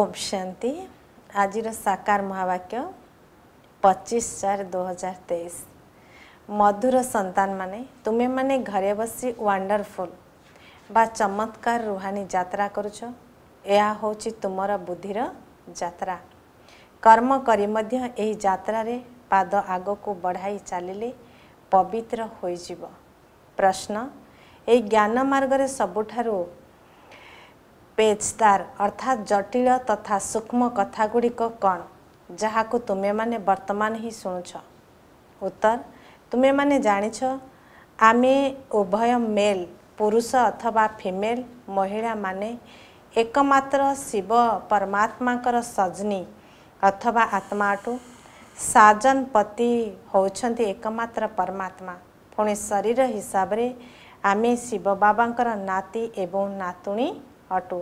ओम शांति आज साकार महावाक्य पचीस चार दो हजार तेईस मधुर संतान माने तुम्हें माने घरे बसी वंडरफुल बा चमत्कार रूहानी यात्रा करुच या हूँ तुम बुद्धि यात्रा कर्म करी रे पाद आग को बढ़ाई चलिए पवित्र होश्न यही ज्ञान मार्ग से सबुठ तार अर्थात जटिल तथा सूक्ष्म कथागुडिक जहाँको तुमे बर्तमान हिँडु उत्तर तुमे जाछ आमे उभय मेल पुरुष अथवा फिमेल महिला माने एकमात्र शिव कर सजनी अथवा आत्माटु साजनपति हौ एकमात्र परमात्मा पो शरीर हिसाबले आमे शिव बाबा नाति एवं नातुणी ଅଟୁ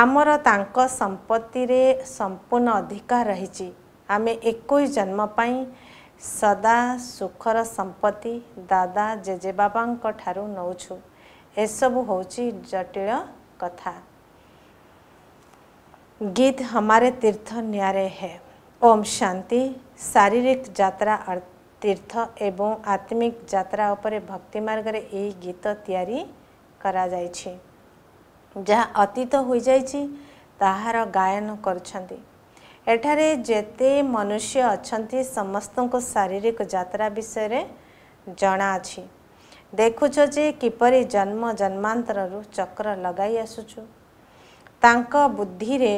ଆମର ତାଙ୍କ ସମ୍ପତ୍ତିରେ ସମ୍ପୂର୍ଣ୍ଣ ଅଧିକାର ରହିଛି ଆମେ ଏକୋଇଶ ଜନ୍ମ ପାଇଁ ସଦା ସୁଖର ସମ୍ପତ୍ତି ଦାଦା ଜେଜେବାପାଙ୍କ ଠାରୁ ନେଉଛୁ ଏସବୁ ହେଉଛି ଜଟିଳ କଥା ଗୀତ ହମାରେ ତୀର୍ଥ ନିଆରେ ହେ ଓମ୍ ଶାନ୍ତି ଶାରୀରିକ ଯାତ୍ରା ତୀର୍ଥ ଏବଂ ଆତ୍ମିକ ଯାତ୍ରା ଉପରେ ଭକ୍ତି ମାର୍ଗରେ ଏହି ଗୀତ ତିଆରି କରାଯାଇଛି ଯାହା ଅତୀତ ହୋଇଯାଇଛି ତାହାର ଗାୟନ କରୁଛନ୍ତି ଏଠାରେ ଯେତେ ମନୁଷ୍ୟ ଅଛନ୍ତି ସମସ୍ତଙ୍କ ଶାରୀରିକ ଯାତ୍ରା ବିଷୟରେ ଜଣା ଅଛି ଦେଖୁଛ ଯେ କିପରି ଜନ୍ମ ଜନ୍ମାନ୍ତରରୁ ଚକ୍ର ଲଗାଇ ଆସୁଛୁ ତାଙ୍କ ବୁଦ୍ଧିରେ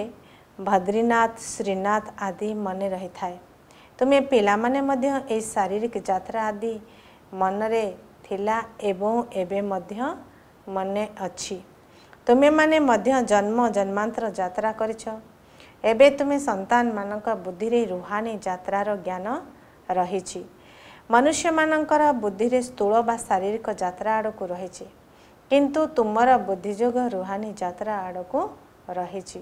ଭଦ୍ରୀନାଥ ଶ୍ରୀନାଥ ଆଦି ମନେ ରହିଥାଏ ତୁମେ ପିଲାମାନେ ମଧ୍ୟ ଏହି ଶାରୀରିକ ଯାତ୍ରା ଆଦି ମନରେ ଥିଲା ଏବଂ ଏବେ ମଧ୍ୟ ମନେ ଅଛି ତୁମେମାନେ ମଧ୍ୟ ଜନ୍ମ ଜନ୍ମାନ୍ତର ଯାତ୍ରା କରିଛ ଏବେ ତୁମେ ସନ୍ତାନମାନଙ୍କ ବୁଦ୍ଧିରେ ରୁହାଣୀ ଯାତ୍ରାର ଜ୍ଞାନ ରହିଛି ମନୁଷ୍ୟମାନଙ୍କର ବୁଦ୍ଧିରେ ସ୍ଥୂଳ ବା ଶାରୀରିକ ଯାତ୍ରା ଆଡ଼କୁ ରହିଛି କିନ୍ତୁ ତୁମର ବୁଦ୍ଧି ଯୋଗ ରୁହାଣୀ ଯାତ୍ରା ଆଡ଼କୁ ରହିଛି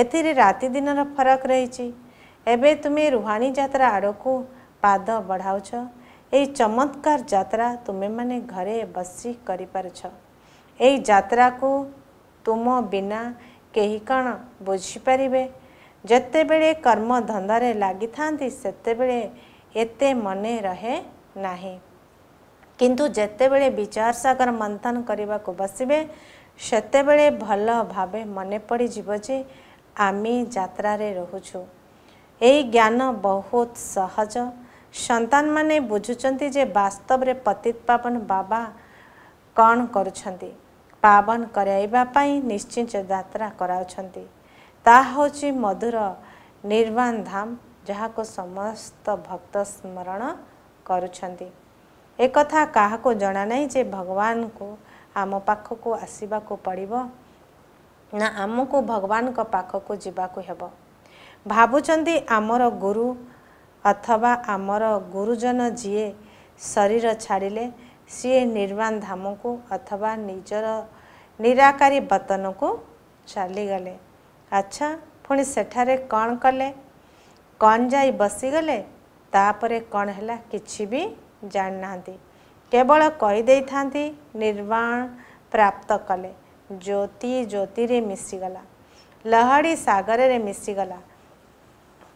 ଏଥିରେ ରାତି ଦିନର ଫରକ ରହିଛି ଏବେ ତୁମେ ରୁହାଣୀ ଯାତ୍ରା ଆଡ଼କୁ ପାଦ ବଢ଼ାଉଛ ଏହି ଚମତ୍କାର ଯାତ୍ରା ତୁମେମାନେ ଘରେ ବସି କରିପାରୁଛ ଏହି ଯାତ୍ରାକୁ ତୁମ ବିନା କେହି କ'ଣ ବୁଝିପାରିବେ ଯେତେବେଳେ କର୍ମ ଧନ୍ଦାରେ ଲାଗିଥାନ୍ତି ସେତେବେଳେ ଏତେ ମନେ ରହେ ନାହିଁ କିନ୍ତୁ ଯେତେବେଳେ ବିଚାର ସାଗର ମନ୍ଥନ କରିବାକୁ ବସିବେ ସେତେବେଳେ ଭଲ ଭାବେ ମନେ ପଡ଼ିଯିବ ଯେ ଆମେ ଯାତ୍ରାରେ ରହୁଛୁ ଏହି ଜ୍ଞାନ ବହୁତ ସହଜ ସନ୍ତାନମାନେ ବୁଝୁଛନ୍ତି ଯେ ବାସ୍ତବରେ ପତିତ ପାବନ ବାବା କ'ଣ କରୁଛନ୍ତି ପାବନ କରାଇବା ପାଇଁ ନିଶ୍ଚିତ ଯାତ୍ରା କରାଉଛନ୍ତି ତାହା ହେଉଛି ମଧୁର ନିର୍ବାଣ ଧାମ ଯାହାକୁ ସମସ୍ତ ଭକ୍ତ ସ୍ମରଣ କରୁଛନ୍ତି ଏକଥା କାହାକୁ ଜଣାନାହିଁ ଯେ ଭଗବାନଙ୍କୁ ଆମ ପାଖକୁ ଆସିବାକୁ ପଡ଼ିବ ନା ଆମକୁ ଭଗବାନଙ୍କ ପାଖକୁ ଯିବାକୁ ହେବ ଭାବୁଛନ୍ତି ଆମର ଗୁରୁ ଅଥବା ଆମର ଗୁରୁଜନ ଯିଏ ଶରୀର ଛାଡ଼ିଲେ ସିଏ ନିର୍ମାଣ ଧାମକୁ ଅଥବା ନିଜର ନିରାକାରୀ ବତନକୁ ଚାଲିଗଲେ ଆଚ୍ଛା ପୁଣି ସେଠାରେ କ'ଣ କଲେ କ'ଣ ଯାଇ ବସିଗଲେ ତାପରେ କ'ଣ ହେଲା କିଛି ବି ଜାଣିନାହାନ୍ତି କେବଳ କହିଦେଇଥାନ୍ତି ନିର୍ମାଣ ପ୍ରାପ୍ତ କଲେ ଜ୍ୟୋତି ଜ୍ୟୋତିରେ ମିଶିଗଲା ଲହଡ଼ି ସାଗରରେ ମିଶିଗଲା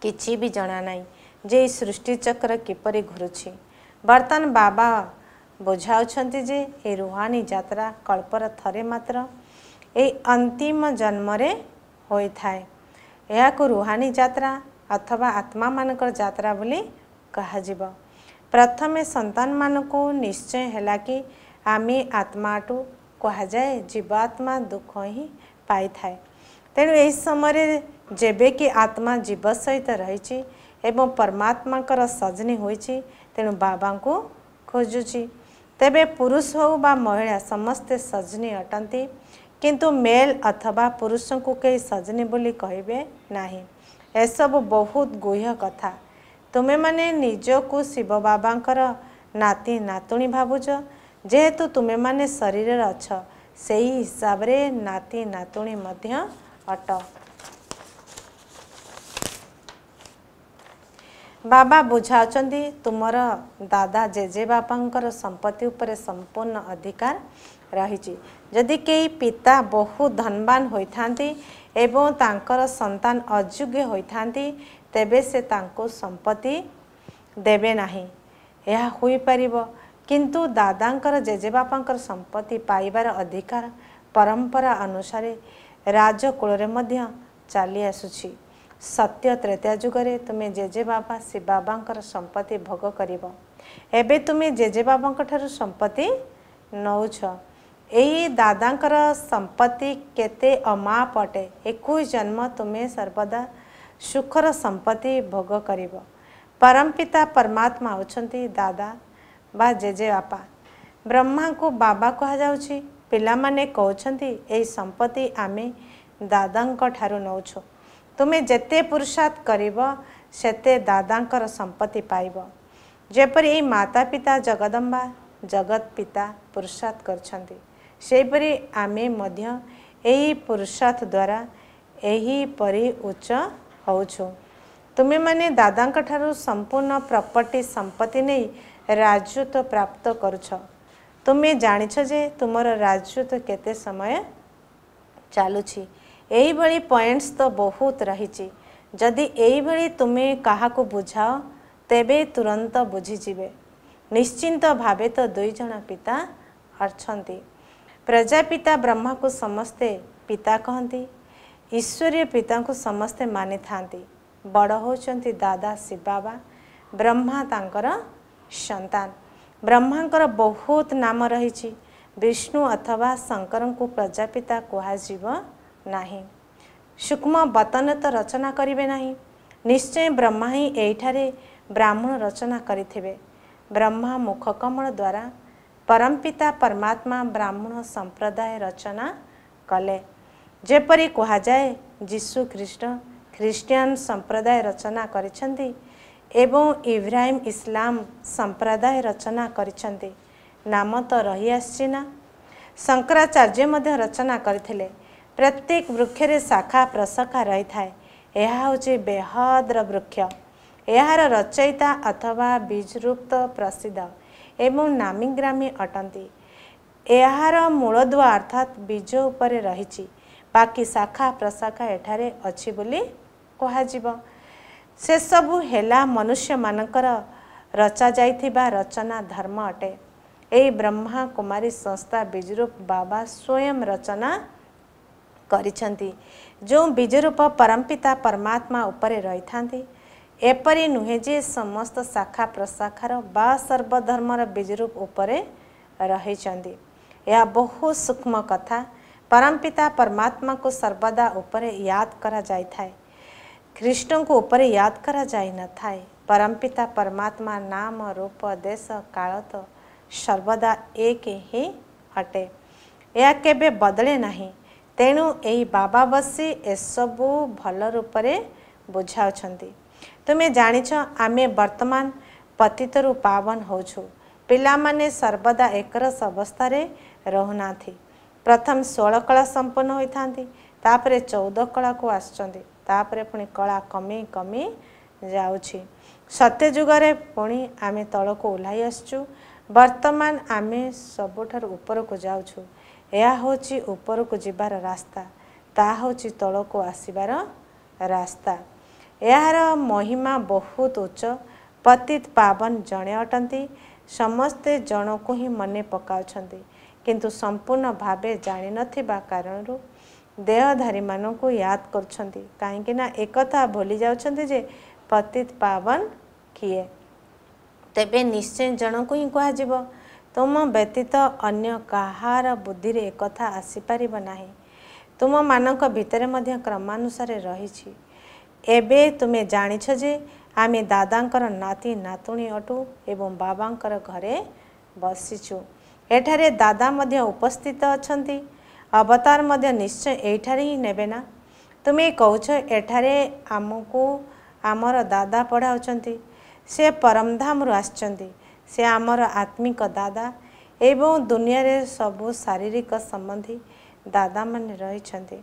କିଛି ବି ଜଣାନାହିଁ ଯେ ଏଇ ସୃଷ୍ଟିଚକ୍ର କିପରି ଘୁରୁଛି ବର୍ତ୍ତମାନ ବାବା ବୁଝାଉଛନ୍ତି ଯେ ଏ ରୁହାନୀ ଯାତ୍ରା କଳ୍ପର ଥରେ ମାତ୍ର ଏଇ ଅନ୍ତିମ ଜନ୍ମରେ ହୋଇଥାଏ ଏହାକୁ ରୁହାନୀ ଯାତ୍ରା ଅଥବା ଆତ୍ମାମାନଙ୍କର ଯାତ୍ରା ବୋଲି କୁହାଯିବ ପ୍ରଥମେ ସନ୍ତାନମାନଙ୍କୁ ନିଶ୍ଚୟ ହେଲା କି ଆମେ ଆତ୍ମାଠୁ କୁହାଯାଏ ଜୀବାତ୍ମା ଦୁଃଖ ହିଁ ପାଇଥାଏ ତେଣୁ ଏହି ସମୟରେ ଯେବେ କି ଆତ୍ମା ଜୀବ ସହିତ ରହିଛି ଏବଂ ପରମାତ୍ମାଙ୍କର ସଜନୀ ହୋଇଛି ତେଣୁ ବାବାଙ୍କୁ ଖୋଜୁଛି ତେବେ ପୁରୁଷ ହେଉ ବା ମହିଳା ସମସ୍ତେ ସଜନୀ ଅଟନ୍ତି କିନ୍ତୁ ମେଲ୍ ଅଥବା ପୁରୁଷଙ୍କୁ କେହି ସଜନୀ ବୋଲି କହିବେ ନାହିଁ ଏସବୁ ବହୁତ ଗୁହ୍ୟ କଥା ତୁମେମାନେ ନିଜକୁ ଶିବ ବାବାଙ୍କର ନାତି ନାତୁଣୀ ଭାବୁଛ ଯେହେତୁ ତୁମେମାନେ ଶରୀରରେ ଅଛ ସେଇ ହିସାବରେ ନାତି ନାତୁଣୀ ମଧ୍ୟ ଅଟ ବାବା ବୁଝାଉଛନ୍ତି ତୁମର ଦାଦା ଜେଜେବାପାଙ୍କର ସମ୍ପତ୍ତି ଉପରେ ସମ୍ପୂର୍ଣ୍ଣ ଅଧିକାର ରହିଛି ଯଦି କେହି ପିତା ବହୁତ ଧନବାନ ହୋଇଥାନ୍ତି ଏବଂ ତାଙ୍କର ସନ୍ତାନ ଅଯୋଗ୍ୟ ହୋଇଥାନ୍ତି ତେବେ ସେ ତାଙ୍କୁ ସମ୍ପତ୍ତି ଦେବେ ନାହିଁ ଏହା ହୋଇପାରିବ କିନ୍ତୁ ଦାଦାଙ୍କର ଜେଜେବାପାଙ୍କର ସମ୍ପତ୍ତି ପାଇବାର ଅଧିକାର ପରମ୍ପରା ଅନୁସାରେ ରାଜକୂଳରେ ମଧ୍ୟ ଚାଲି ଆସୁଛି ସତ୍ୟ ତ୍ରେତା ଯୁଗରେ ତୁମେ ଜେଜେବାବା ଶ୍ରୀ ବାବାଙ୍କର ସମ୍ପତ୍ତି ଭୋଗ କରିବ ଏବେ ତୁମେ ଜେଜେବାବାଙ୍କ ଠାରୁ ସମ୍ପତ୍ତି ନେଉଛ ଏହି ଦାଦାଙ୍କର ସମ୍ପତ୍ତି କେତେ ଅମାପ ଅଟେ ଏକୋଇଶ ଜନ୍ମ ତୁମେ ସର୍ବଦା ସୁଖର ସମ୍ପତ୍ତି ଭୋଗ କରିବ ପରମପିତା ପରମାତ୍ମା ହେଉଛନ୍ତି ଦାଦା ବା ଜେଜେବାପା ବ୍ରହ୍ମାଙ୍କୁ ବାବା କୁହାଯାଉଛି ପିଲାମାନେ କହୁଛନ୍ତି ଏହି ସମ୍ପତ୍ତି ଆମେ ଦାଦାଙ୍କ ଠାରୁ ନେଉଛୁ ତୁମେ ଯେତେ ପୁରୁଷାର୍ଥ କରିବ ସେତେ ଦାଦାଙ୍କର ସମ୍ପତ୍ତି ପାଇବ ଯେପରି ଏଇ ମାତା ପିତା ଜଗଦମ୍ବା ଜଗତ ପିତା ପୁରୁଷାର୍ଥ କରିଛନ୍ତି ସେହିପରି ଆମେ ମଧ୍ୟ ଏହି ପୁରୁଷାର୍ଥ ଦ୍ୱାରା ଏହିପରି ଉଚ୍ଚ ହେଉଛୁ ତୁମେମାନେ ଦାଦାଙ୍କଠାରୁ ସମ୍ପୂର୍ଣ୍ଣ ପ୍ରପର୍ଟି ସମ୍ପତ୍ତି ନେଇ ରାଜତ୍ୱ ପ୍ରାପ୍ତ କରୁଛ ତୁମେ ଜାଣିଛ ଯେ ତୁମର ରାଜତ୍ୱ କେତେ ସମୟ ଚାଲୁଛି ଏଇଭଳି ପଏଣ୍ଟସ୍ ତ ବହୁତ ରହିଛି ଯଦି ଏଇଭଳି ତୁମେ କାହାକୁ ବୁଝାଅ ତେବେ ତୁରନ୍ତ ବୁଝିଯିବେ ନିଶ୍ଚିନ୍ତ ଭାବେ ତ ଦୁଇ ଜଣ ପିତା ଅଛନ୍ତି ପ୍ରଜାପିତା ବ୍ରହ୍ମାକୁ ସମସ୍ତେ ପିତା କହନ୍ତି ଈଶ୍ୱରୀୟ ପିତାଙ୍କୁ ସମସ୍ତେ ମାନିଥାନ୍ତି ବଡ଼ ହେଉଛନ୍ତି ଦାଦା ଶିବାବା ବ୍ରହ୍ମା ତାଙ୍କର ସନ୍ତାନ ବ୍ରହ୍ମାଙ୍କର ବହୁତ ନାମ ରହିଛି ବିଷ୍ଣୁ ଅଥବା ଶଙ୍କରଙ୍କୁ ପ୍ରଜାପିତା କୁହାଯିବ ନାହିଁ ସୁକ୍ଷ୍ମ ବତନ ତ ରଚନା କରିବେ ନାହିଁ ନିଶ୍ଚୟ ବ୍ରହ୍ମା ହିଁ ଏଇଠାରେ ବ୍ରାହ୍ମଣ ରଚନା କରିଥିବେ ବ୍ରହ୍ମା ମୁଖ କମଳ ଦ୍ୱାରା ପରମପିତା ପରମାତ୍ମା ବ୍ରାହ୍ମଣ ସମ୍ପ୍ରଦାୟ ରଚନା କଲେ ଯେପରି କୁହାଯାଏ ଯୀଶୁ ଖ୍ରୀଷ୍ଟ ଖ୍ରୀଷ୍ଟିଆନ ସମ୍ପ୍ରଦାୟ ରଚନା କରିଛନ୍ତି ଏବଂ ଇବ୍ରାହିମ ଇସଲାମ ସମ୍ପ୍ରଦାୟ ରଚନା କରିଛନ୍ତି ନାମ ତ ରହିଆସିଛି ନା ଶଙ୍କରାଚାର୍ଯ୍ୟ ମଧ୍ୟ ରଚନା କରିଥିଲେ ପ୍ରତ୍ୟେକ ବୃକ୍ଷରେ ଶାଖା ପ୍ରଶଖା ରହିଥାଏ ଏହା ହେଉଛି ବେହଦ୍ର ବୃକ୍ଷ ଏହାର ରଚୟିତା ଅଥବା ବିଜୃପ୍ତ ପ୍ରସିଦ୍ଧ ଏବଂ ନାମୀଗ୍ରାମୀ ଅଟନ୍ତି ଏହାର ମୂଳଦୁଆ ଅର୍ଥାତ୍ ବୀଜ ଉପରେ ରହିଛି ବାକି ଶାଖା ପ୍ରଶାଖା ଏଠାରେ ଅଛି ବୋଲି କୁହାଯିବ ସେସବୁ ହେଲା ମନୁଷ୍ୟମାନଙ୍କର ରଚା ଯାଇଥିବା ରଚନା ଧର୍ମ ଅଟେ ଏହି ବ୍ରହ୍ମା କୁମାରୀ ସଂସ୍ଥା ବିଜୁରୁପ ବାବା ସ୍ୱୟଂ ରଚନା କରିଛନ୍ତି ଯେଉଁ ବୀଜରୂପ ପରମପିତା ପରମାତ୍ମା ଉପରେ ରହିଥାନ୍ତି ଏପରି ନୁହେଁ ଯେ ସମସ୍ତ ଶାଖା ପ୍ରଶାଖାର ବା ସର୍ବଧର୍ମର ବୀଜରୂପ ଉପରେ ରହିଛନ୍ତି ଏହା ବହୁ ସୂକ୍ଷ୍ମ କଥା ପରମପିତା ପରମାତ୍ମାକୁ ସର୍ବଦା ଉପରେ ୟାଦ କରାଯାଇଥାଏ ଖ୍ରୀଷ୍ଟଙ୍କୁ ଉପରେ ୟାଦ କରାଯାଇନଥାଏ ପରମପିତା ପରମାତ୍ମା ନାମ ରୂପ ଦେଶ କାଳ ତ ସର୍ବଦା ଏକ ହିଁ ଅଟେ ଏହା କେବେ ବଦଳେ ନାହିଁ ତେଣୁ ଏହି ବାବା ବସି ଏସବୁ ଭଲ ରୂପରେ ବୁଝାଉଛନ୍ତି ତୁମେ ଜାଣିଛ ଆମେ ବର୍ତ୍ତମାନ ପତିତରୁ ପାବନ ହେଉଛୁ ପିଲାମାନେ ସର୍ବଦା ଏକରସ ଅବସ୍ଥାରେ ରହୁନାହାନ୍ତି ପ୍ରଥମ ଷୋହଳ କଳା ସମ୍ପୂର୍ଣ୍ଣ ହୋଇଥାନ୍ତି ତାପରେ ଚଉଦ କଳାକୁ ଆସୁଛନ୍ତି ତାପରେ ପୁଣି କଳା କମି କମି ଯାଉଛି ସତ୍ୟଯୁଗରେ ପୁଣି ଆମେ ତଳକୁ ଓହ୍ଲାଇ ଆସିଛୁ ବର୍ତ୍ତମାନ ଆମେ ସବୁଠାରୁ ଉପରକୁ ଯାଉଛୁ ଏହା ହେଉଛି ଉପରକୁ ଯିବାର ରାସ୍ତା ତାହା ହେଉଛି ତଳକୁ ଆସିବାର ରାସ୍ତା ଏହାର ମହିମା ବହୁତ ଉଚ୍ଚ ପତିତ ପାବନ ଜଣେ ଅଟନ୍ତି ସମସ୍ତେ ଜଣକୁ ହିଁ ମନେ ପକାଉଛନ୍ତି କିନ୍ତୁ ସମ୍ପୂର୍ଣ୍ଣ ଭାବେ ଜାଣିନଥିବା କାରଣରୁ ଦେହଧାରୀମାନଙ୍କୁ ୟାଦ କରୁଛନ୍ତି କାହିଁକିନା ଏକଥା ଭୁଲି ଯାଉଛନ୍ତି ଯେ ପତିତ ପାବନ କିଏ ତେବେ ନିଶ୍ଚୟ ଜଣଙ୍କୁ ହିଁ କୁହାଯିବ ତୁମ ବ୍ୟତୀତ ଅନ୍ୟ କାହାର ବୁଦ୍ଧିରେ ଏକଥା ଆସିପାରିବ ନାହିଁ ତୁମମାନଙ୍କ ଭିତରେ ମଧ୍ୟ କ୍ରମାନୁସାରେ ରହିଛି ଏବେ ତୁମେ ଜାଣିଛ ଯେ ଆମେ ଦାଦାଙ୍କର ନାତି ନାତୁଣୀ ଅଟୁ ଏବଂ ବାବାଙ୍କର ଘରେ ବସିଛୁ ଏଠାରେ ଦାଦା ମଧ୍ୟ ଉପସ୍ଥିତ ଅଛନ୍ତି ଅବତାର ମଧ୍ୟ ନିଶ୍ଚୟ ଏଇଠାରେ ହିଁ ନେବେ ନା ତୁମେ କହୁଛ ଏଠାରେ ଆମକୁ ଆମର ଦାଦା ପଢ଼ାଉଛନ୍ତି ସେ ପରମଧାମରୁ ଆସିଛନ୍ତି ସେ ଆମର ଆତ୍ମିକ ଦାଦା ଏବଂ ଦୁନିଆରେ ସବୁ ଶାରୀରିକ ସମ୍ବନ୍ଧୀ ଦାଦାମାନେ ରହିଛନ୍ତି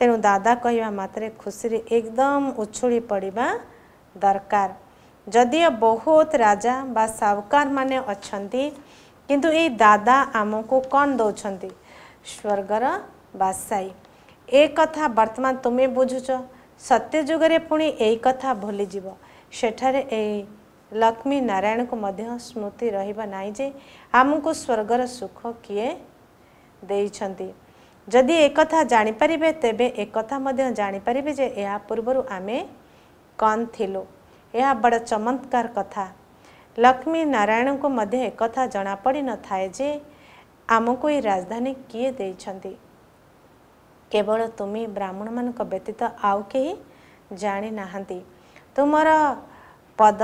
ତେଣୁ ଦାଦା କହିବା ମାତ୍ରେ ଖୁସିରେ ଏକଦମ ଉଛୁଳି ପଡ଼ିବା ଦରକାର ଯଦିଓ ବହୁତ ରାଜା ବା ସାହୁକାର ମାନେ ଅଛନ୍ତି କିନ୍ତୁ ଏଇ ଦାଦା ଆମକୁ କ'ଣ ଦେଉଛନ୍ତି ସ୍ୱର୍ଗର ବାସାଇ ଏ କଥା ବର୍ତ୍ତମାନ ତୁମେ ବୁଝୁଛ ସତ୍ୟ ଯୁଗରେ ପୁଣି ଏଇ କଥା ଭୁଲିଯିବ ସେଠାରେ ଏଇ ଲକ୍ଷ୍ମୀ ନାରାୟଣଙ୍କୁ ମଧ୍ୟ ସ୍ମୃତି ରହିବ ନାହିଁ ଯେ ଆମକୁ ସ୍ୱର୍ଗର ସୁଖ କିଏ ଦେଇଛନ୍ତି ଯଦି ଏକଥା ଜାଣିପାରିବେ ତେବେ ଏକଥା ମଧ୍ୟ ଜାଣିପାରିବେ ଯେ ଏହା ପୂର୍ବରୁ ଆମେ କନ୍ ଥିଲୁ ଏହା ବଡ଼ ଚମତ୍କାର କଥା ଲକ୍ଷ୍ମୀ ନାରାୟଣଙ୍କୁ ମଧ୍ୟ ଏକଥା ଜଣାପଡ଼ିନଥାଏ ଯେ ଆମକୁ ଏ ରାଜଧାନୀ କିଏ ଦେଇଛନ୍ତି କେବଳ ତୁମେ ବ୍ରାହ୍ମଣମାନଙ୍କ ବ୍ୟତୀତ ଆଉ କେହି ଜାଣିନାହାନ୍ତି ତୁମର ପଦ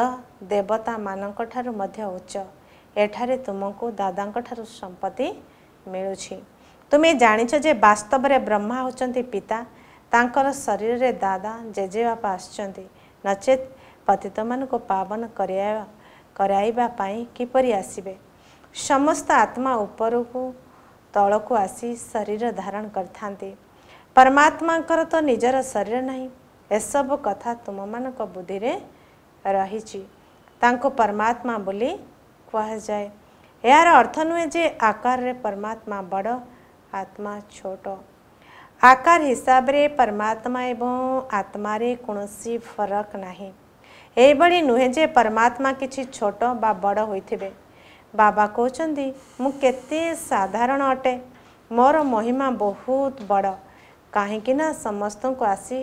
ଦେବତାମାନଙ୍କ ଠାରୁ ମଧ୍ୟ ଉଚ୍ଚ ଏଠାରେ ତୁମକୁ ଦାଦାଙ୍କ ଠାରୁ ସମ୍ପତ୍ତି ମିଳୁଛି ତୁମେ ଜାଣିଛ ଯେ ବାସ୍ତବରେ ବ୍ରହ୍ମା ହେଉଛନ୍ତି ପିତା ତାଙ୍କର ଶରୀରରେ ଦାଦା ଜେଜେବାପା ଆସୁଛନ୍ତି ନଚେତ୍ ପତିତମାନଙ୍କୁ ପାବନ କରାଇବା କରାଇବା ପାଇଁ କିପରି ଆସିବେ ସମସ୍ତ ଆତ୍ମା ଉପରକୁ ତଳକୁ ଆସି ଶରୀର ଧାରଣ କରିଥାନ୍ତି ପରମାତ୍ମାଙ୍କର ତ ନିଜର ଶରୀର ନାହିଁ ଏସବୁ କଥା ତୁମମାନଙ୍କ ବୁଦ୍ଧିରେ ରହିଛି ତାଙ୍କୁ ପରମାତ୍ମା ବୋଲି କୁହାଯାଏ ଏହାର ଅର୍ଥ ନୁହେଁ ଯେ ଆକାରରେ ପରମାତ୍ମା ବଡ଼ ଆତ୍ମା ଛୋଟ ଆକାର ହିସାବରେ ପରମାତ୍ମା ଏବଂ ଆତ୍ମାରେ କୌଣସି ଫରକ ନାହିଁ ଏହିଭଳି ନୁହେଁ ଯେ ପରମାତ୍ମା କିଛି ଛୋଟ ବା ବଡ଼ ହୋଇଥିବେ ବାବା କହୁଛନ୍ତି ମୁଁ କେତେ ସାଧାରଣ ଅଟେ ମୋର ମହିମା ବହୁତ ବଡ଼ କାହିଁକିନା ସମସ୍ତଙ୍କୁ ଆସି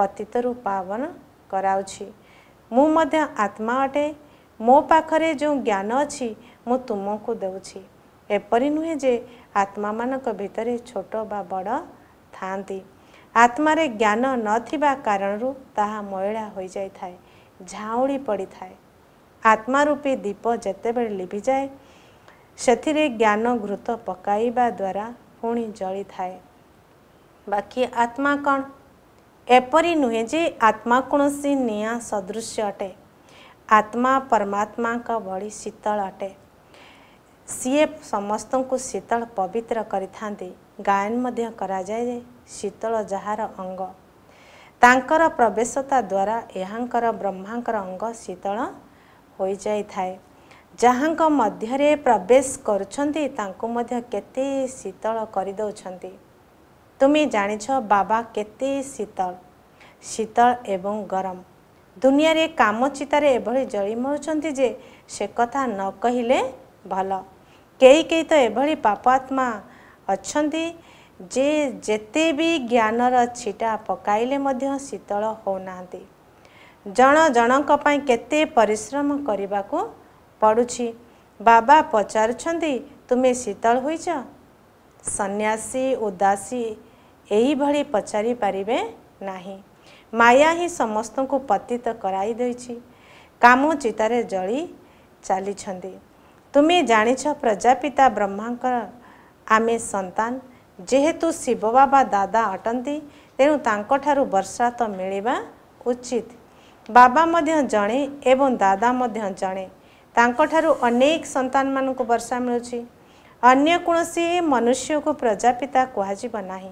ପତିତରୁ ପାବନ କରାଉଛି ମୁଁ ମଧ୍ୟ ଆତ୍ମା ଅଟେ ମୋ ପାଖରେ ଯେଉଁ ଜ୍ଞାନ ଅଛି ମୁଁ ତୁମକୁ ଦେଉଛି ଏପରି ନୁହେଁ ଯେ ଆତ୍ମାମାନଙ୍କ ଭିତରେ ଛୋଟ ବା ବଡ଼ ଥାନ୍ତି ଆତ୍ମାରେ ଜ୍ଞାନ ନଥିବା କାରଣରୁ ତାହା ମଇଳା ହୋଇଯାଇଥାଏ ଝାଉଁଳି ପଡ଼ିଥାଏ ଆତ୍ମାରୂପୀ ଦୀପ ଯେତେବେଳେ ଲିଭିଯାଏ ସେଥିରେ ଜ୍ଞାନ ଘୃତ ପକାଇବା ଦ୍ୱାରା ପୁଣି ଜଳିଥାଏ ବାକି ଆତ୍ମା କ'ଣ ଏପରି ନୁହେଁ ଯେ ଆତ୍ମା କୌଣସି ନିଆଁ ସଦୃଶ ଅଟେ ଆତ୍ମା ପରମାତ୍ମାଙ୍କ ଭଳି ଶୀତଳ ଅଟେ ସିଏ ସମସ୍ତଙ୍କୁ ଶୀତଳ ପବିତ୍ର କରିଥାନ୍ତି ଗାୟନ ମଧ୍ୟ କରାଯାଏ ଯେ ଶୀତଳ ଯାହାର ଅଙ୍ଗ ତାଙ୍କର ପ୍ରବେଶତା ଦ୍ୱାରା ଏହାଙ୍କର ବ୍ରହ୍ମାଙ୍କର ଅଙ୍ଗ ଶୀତଳ ହୋଇଯାଇଥାଏ ଯାହାଙ୍କ ମଧ୍ୟରେ ପ୍ରବେଶ କରୁଛନ୍ତି ତାଙ୍କୁ ମଧ୍ୟ କେତେ ଶୀତଳ କରିଦେଉଛନ୍ତି ତୁମେ ଜାଣିଛ ବାବା କେତେ ଶୀତଳ ଶୀତଳ ଏବଂ ଗରମ ଦୁନିଆରେ କାମ ଚିତାରେ ଏଭଳି ଜଳି ମରୁଛନ୍ତି ଯେ ସେ କଥା ନ କହିଲେ ଭଲ କେହି କେହି ତ ଏଭଳି ପାପାତ୍ମା ଅଛନ୍ତି ଯେ ଯେତେ ବି ଜ୍ଞାନର ଛିଟା ପକାଇଲେ ମଧ୍ୟ ଶୀତଳ ହେଉନାହାନ୍ତି ଜଣ ଜଣଙ୍କ ପାଇଁ କେତେ ପରିଶ୍ରମ କରିବାକୁ ପଡ଼ୁଛି ବାବା ପଚାରୁଛନ୍ତି ତୁମେ ଶୀତଳ ହୋଇଛ ସନ୍ନ୍ୟାସୀ ଉଦାସୀ ଏହିଭଳି ପଚାରି ପାରିବେ ନାହିଁ ମାୟା ହିଁ ସମସ୍ତଙ୍କୁ ପତିତ କରାଇ ଦେଇଛି କାମ ଚିତାରେ ଜଳି ଚାଲିଛନ୍ତି ତୁମେ ଜାଣିଛ ପ୍ରଜାପିତା ବ୍ରହ୍ମାଙ୍କର ଆମେ ସନ୍ତାନ ଯେହେତୁ ଶିବ ବାବା ଦାଦା ଅଟନ୍ତି ତେଣୁ ତାଙ୍କଠାରୁ ବର୍ଷାତ ମିଳିବା ଉଚିତ ବାବା ମଧ୍ୟ ଜଣେ ଏବଂ ଦାଦା ମଧ୍ୟ ଜଣେ ତାଙ୍କଠାରୁ ଅନେକ ସନ୍ତାନମାନଙ୍କୁ ବର୍ଷା ମିଳୁଛି ଅନ୍ୟ କୌଣସି ମନୁଷ୍ୟକୁ ପ୍ରଜାପିତା କୁହାଯିବ ନାହିଁ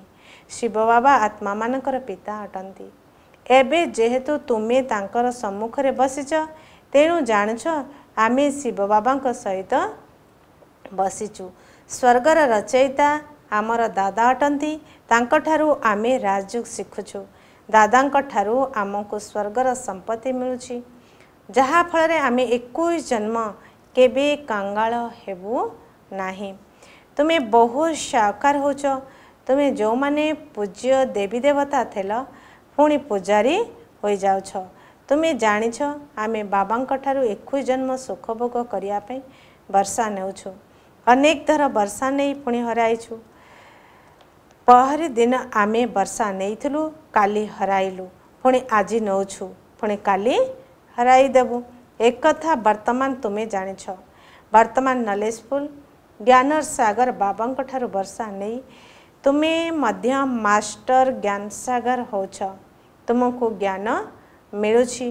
ଶିବ ବାବା ଆତ୍ମାମାନଙ୍କର ପିତା ଅଟନ୍ତି ଏବେ ଯେହେତୁ ତୁମେ ତାଙ୍କର ସମ୍ମୁଖରେ ବସିଛ ତେଣୁ ଜାଣୁଛ ଆମେ ଶିବ ବାବାଙ୍କ ସହିତ ବସିଛୁ ସ୍ୱର୍ଗର ରଚୟିତା ଆମର ଦାଦା ଅଟନ୍ତି ତାଙ୍କଠାରୁ ଆମେ ରାଜଯୋଗ ଶିଖୁଛୁ ଦାଦାଙ୍କଠାରୁ ଆମକୁ ସ୍ୱର୍ଗର ସମ୍ପତ୍ତି ମିଳୁଛି ଯାହାଫଳରେ ଆମେ ଏକୋଇଶ ଜନ୍ମ କେବେ କାଙ୍ଗାଳ ହେବୁ ନାହିଁ ତୁମେ ବହୁ ସାକାର ହେଉଛ ତୁମେ ଯେଉଁମାନେ ପୂଜ୍ୟ ଦେବୀ ଦେବତା ଥିଲ ପୁଣି ପୂଜାରୀ ହୋଇଯାଉଛ ତୁମେ ଜାଣିଛ ଆମେ ବାବାଙ୍କ ଠାରୁ ଏକୋଇଶ ଜନ୍ମ ସୁଖଭୋଗ କରିବା ପାଇଁ ବର୍ଷା ନେଉଛୁ ଅନେକ ଥର ବର୍ଷା ନେଇ ପୁଣି ହରାଇଛୁ ପହରି ଦିନ ଆମେ ବର୍ଷା ନେଇଥିଲୁ କାଲି ହରାଇଲୁ ପୁଣି ଆଜି ନେଉଛୁ ପୁଣି କାଲି ହରାଇଦେବୁ ଏକଥା ବର୍ତ୍ତମାନ ତୁମେ ଜାଣିଛ ବର୍ତ୍ତମାନ ନଲେଜଫୁଲ୍ ଜ୍ଞାନର ସାଗର ବାବାଙ୍କ ଠାରୁ ବର୍ଷା ନେଇ ତୁମେ ମଧ୍ୟ ମାଷ୍ଟର ଜ୍ଞାନ ସାଗର ହେଉଛ ତୁମକୁ ଜ୍ଞାନ ମିଳୁଛି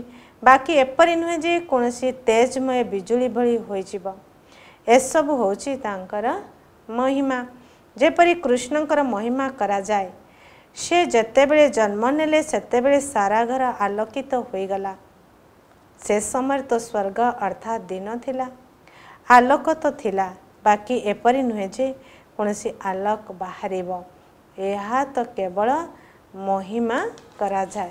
ବାକି ଏପରି ନୁହେଁ ଯେ କୌଣସି ତେଜମୟ ବିଜୁଳି ଭଳି ହୋଇଯିବ ଏସବୁ ହେଉଛି ତାଙ୍କର ମହିମା ଯେପରି କୃଷ୍ଣଙ୍କର ମହିମା କରାଯାଏ ସେ ଯେତେବେଳେ ଜନ୍ମ ନେଲେ ସେତେବେଳେ ସାରା ଘର ଆଲୋକିତ ହୋଇଗଲା ସେ ସମୟରେ ତ ସ୍ୱର୍ଗ ଅର୍ଥାତ୍ ଦିନ ଥିଲା ଆଲୋକ ଥିଲା बाकि एपरि नुहेँ कि आलक बाहर यहा त केवल महिमा परमात्मा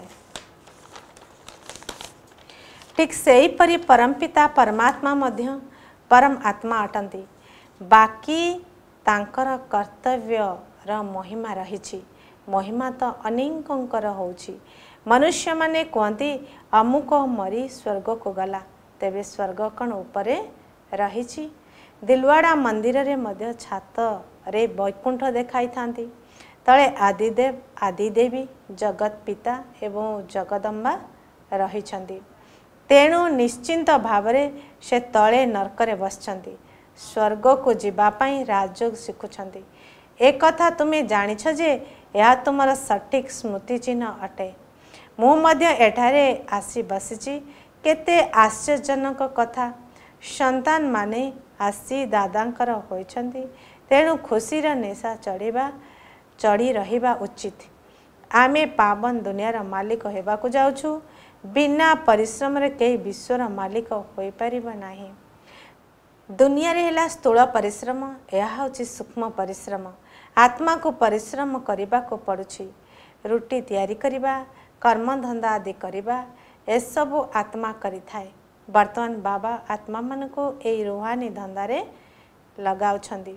सहीपरि परमपितामात्मा आत्मा अटेन्ति बाकि तांकर कर्तव्य र महिमा रहमा त अनेक हौ मनुष्यान कहाँ अमुक मरि स्वर्गको गला तेह्र स्वर्ग कपि ଦିଲୱାଡ଼ା ମନ୍ଦିରରେ ମଧ୍ୟ ଛାତରେ ବୈକୁଣ୍ଠ ଦେଖାଇଥାନ୍ତି ତଳେ ଆଦିଦେବ ଆଦିଦେବୀ ଜଗତ ପିତା ଏବଂ ଜଗଦମ୍ବା ରହିଛନ୍ତି ତେଣୁ ନିଶ୍ଚିନ୍ତ ଭାବରେ ସେ ତଳେ ନର୍କରେ ବସିଛନ୍ତି ସ୍ୱର୍ଗକୁ ଯିବା ପାଇଁ ରାଜଯୋଗ ଶିଖୁଛନ୍ତି ଏକଥା ତୁମେ ଜାଣିଛ ଯେ ଏହା ତୁମର ସଠିକ୍ ସ୍ମୃତି ଚିହ୍ନ ଅଟେ ମୁଁ ମଧ୍ୟ ଏଠାରେ ଆସି ବସିଛି କେତେ ଆଶ୍ଚର୍ଯ୍ୟଜନକ କଥା ସନ୍ତାନମାନେ ଆସି ଦାଦାଙ୍କର ହୋଇଛନ୍ତି ତେଣୁ ଖୁସିର ନିଶା ଚଢ଼ିବା ଚଢ଼ି ରହିବା ଉଚିତ ଆମେ ପାବନ ଦୁନିଆର ମାଲିକ ହେବାକୁ ଯାଉଛୁ ବିନା ପରିଶ୍ରମରେ କେହି ବିଶ୍ୱର ମାଲିକ ହୋଇପାରିବ ନାହିଁ ଦୁନିଆରେ ହେଲା ସ୍ଥୂଳ ପରିଶ୍ରମ ଏହା ହେଉଛି ସୂକ୍ଷ୍ମ ପରିଶ୍ରମ ଆତ୍ମାକୁ ପରିଶ୍ରମ କରିବାକୁ ପଡ଼ୁଛି ରୁଟି ତିଆରି କରିବା କର୍ମଧନ୍ଦା ଆଦି କରିବା ଏସବୁ ଆତ୍ମା କରିଥାଏ ବର୍ତ୍ତମାନ ବାବା ଆତ୍ମାମାନଙ୍କୁ ଏଇ ରୁହାନୀ ଧନ୍ଦାରେ ଲଗାଉଛନ୍ତି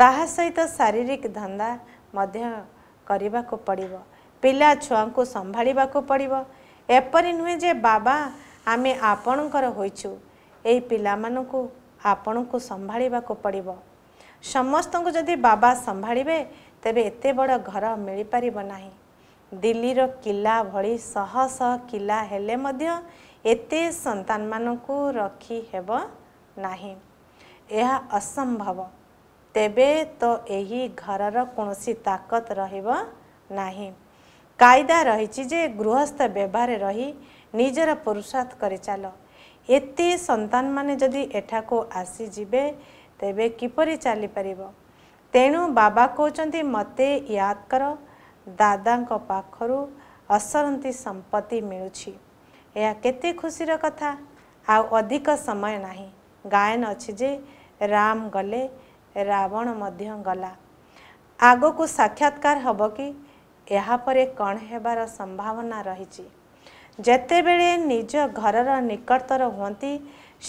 ତାହା ସହିତ ଶାରୀରିକ ଧନ୍ଦା ମଧ୍ୟ କରିବାକୁ ପଡ଼ିବ ପିଲା ଛୁଆଙ୍କୁ ସମ୍ଭାଳିବାକୁ ପଡ଼ିବ ଏପରି ନୁହେଁ ଯେ ବାବା ଆମେ ଆପଣଙ୍କର ହୋଇଛୁ ଏହି ପିଲାମାନଙ୍କୁ ଆପଣଙ୍କୁ ସମ୍ଭାଳିବାକୁ ପଡ଼ିବ ସମସ୍ତଙ୍କୁ ଯଦି ବାବା ସମ୍ଭାଳିବେ ତେବେ ଏତେ ବଡ଼ ଘର ମିଳିପାରିବ ନାହିଁ ଦିଲ୍ଲୀର କିଲା ଭଳି ଶହ ଶହ କିଲା ହେଲେ ମଧ୍ୟ ଏତେ ସନ୍ତାନମାନଙ୍କୁ ରଖି ହେବ ନାହିଁ ଏହା ଅସମ୍ଭବ ତେବେ ତ ଏହି ଘରର କୌଣସି ତାକତ ରହିବ ନାହିଁ କାଇଦା ରହିଛି ଯେ ଗୃହସ୍ଥ ବ୍ୟବହାର ରହି ନିଜର ପୁରୁଷାର୍ଥ କରି ଚାଲ ଏତେ ସନ୍ତାନମାନେ ଯଦି ଏଠାକୁ ଆସିଯିବେ ତେବେ କିପରି ଚାଲିପାରିବ ତେଣୁ ବାବା କହୁଛନ୍ତି ମୋତେ ୟାଦ କର ଦାଦାଙ୍କ ପାଖରୁ ଅସରନ୍ତି ସମ୍ପତ୍ତି ମିଳୁଛି ଏହା କେତେ ଖୁସିର କଥା ଆଉ ଅଧିକ ସମୟ ନାହିଁ ଗାୟନ ଅଛି ଯେ ରାମ ଗଲେ ରାବଣ ମଧ୍ୟ ଗଲା ଆଗକୁ ସାକ୍ଷାତକାର ହେବ କି ଏହାପରେ କ'ଣ ହେବାର ସମ୍ଭାବନା ରହିଛି ଯେତେବେଳେ ନିଜ ଘରର ନିକଟତର ହୁଅନ୍ତି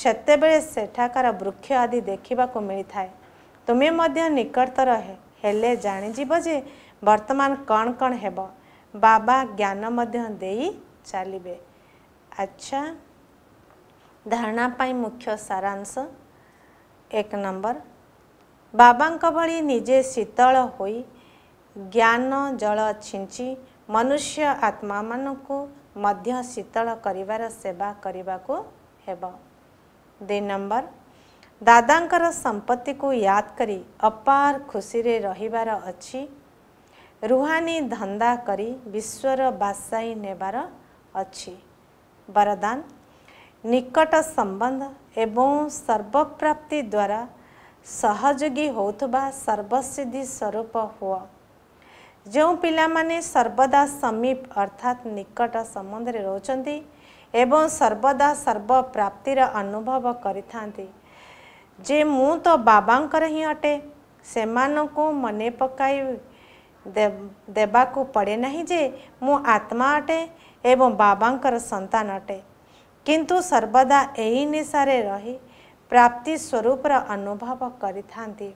ସେତେବେଳେ ସେଠାକାର ବୃକ୍ଷ ଆଦି ଦେଖିବାକୁ ମିଳିଥାଏ ତୁମେ ମଧ୍ୟ ନିକଟତର ହେଲେ ଜାଣିଯିବ ଯେ ବର୍ତ୍ତମାନ କ'ଣ କ'ଣ ହେବ ବାବା ଜ୍ଞାନ ମଧ୍ୟ ଦେଇ ଚାଲିବେ अच्छा ଧାରଣା ମୁଖ୍ୟ ସାରାଂଶ ଏକ ନମ୍ବର ବାବାଙ୍କ ଭଳି ନିଜେ ଶୀତଳ ହୋଇ ଜ୍ଞାନ ଜଳ ଛିଞ୍ଚି ମନୁଷ୍ୟ ଆତ୍ମାମାନଙ୍କୁ ମଧ୍ୟ ଶୀତଳ କରିବାର ସେବା କରିବାକୁ ହେବ ଦୁଇ ନମ୍ବର ଦାଦାଙ୍କର ସମ୍ପତ୍ତିକୁ ୟାଦ କରି ଅପାର ଖୁସିରେ ରହିବାର ଅଛି ରୁହାନି ଧନ୍ଦା କରି ବିଶ୍ୱର ବାସାଇ ନେବାର ଅଛି ବରଦାନ ନିକଟ ସମ୍ବନ୍ଧ ଏବଂ ସର୍ବପ୍ରାପ୍ତି ଦ୍ୱାରା ସହଯୋଗୀ ହେଉଥିବା ସର୍ବସିଦ୍ଧି ସ୍ୱରୂପ ହୁଅ ଯେଉଁ ପିଲାମାନେ ସର୍ବଦା ସମୀପ ଅର୍ଥାତ୍ ନିକଟ ସମ୍ବନ୍ଧରେ ରହୁଛନ୍ତି ଏବଂ ସର୍ବଦା ସର୍ବପ୍ରାପ୍ତିର ଅନୁଭବ କରିଥାନ୍ତି ଯେ ମୁଁ ତ ବାବାଙ୍କର ହିଁ ଅଟେ ସେମାନଙ୍କୁ ମନେ ପକାଇ ଦେବାକୁ ପଡ଼େ ନାହିଁ ଯେ ମୁଁ ଆତ୍ମା ଅଟେ ଏବଂ ବାବାଙ୍କର ସନ୍ତାନ ଅଟେ କିନ୍ତୁ ସର୍ବଦା ଏହି ନିଶାରେ ରହି ପ୍ରାପ୍ତି ସ୍ୱରୂପର ଅନୁଭବ କରିଥାନ୍ତି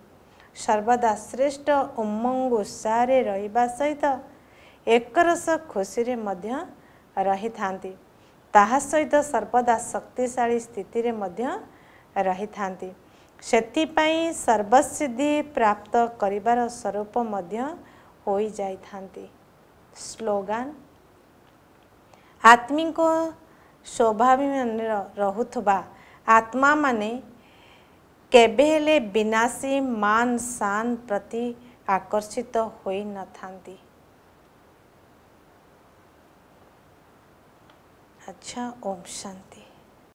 ସର୍ବଦା ଶ୍ରେଷ୍ଠ ଉମଙ୍ଗ ଉତ୍ସାହରେ ରହିବା ସହିତ ଏକରସ ଖୁସିରେ ମଧ୍ୟ ରହିଥାନ୍ତି ତାହା ସହିତ ସର୍ବଦା ଶକ୍ତିଶାଳୀ ସ୍ଥିତିରେ ମଧ୍ୟ ରହିଥାନ୍ତି ସେଥିପାଇଁ ସର୍ବସିଦ୍ଧି ପ୍ରାପ୍ତ କରିବାର ସ୍ୱରୂପ ମଧ୍ୟ ହୋଇଯାଇଥାନ୍ତି ସ୍ଲୋଗାନ୍ ଆତ୍ମିକ ସ୍ୱଭାବୀମାନେ ରହୁଥିବା ଆତ୍ମାମାନେ କେବେ ହେଲେ ବିନାଶୀ ମାନ ସାନ ପ୍ରତି ଆକର୍ଷିତ ହୋଇନଥାନ୍ତି अच्छा ओम शांति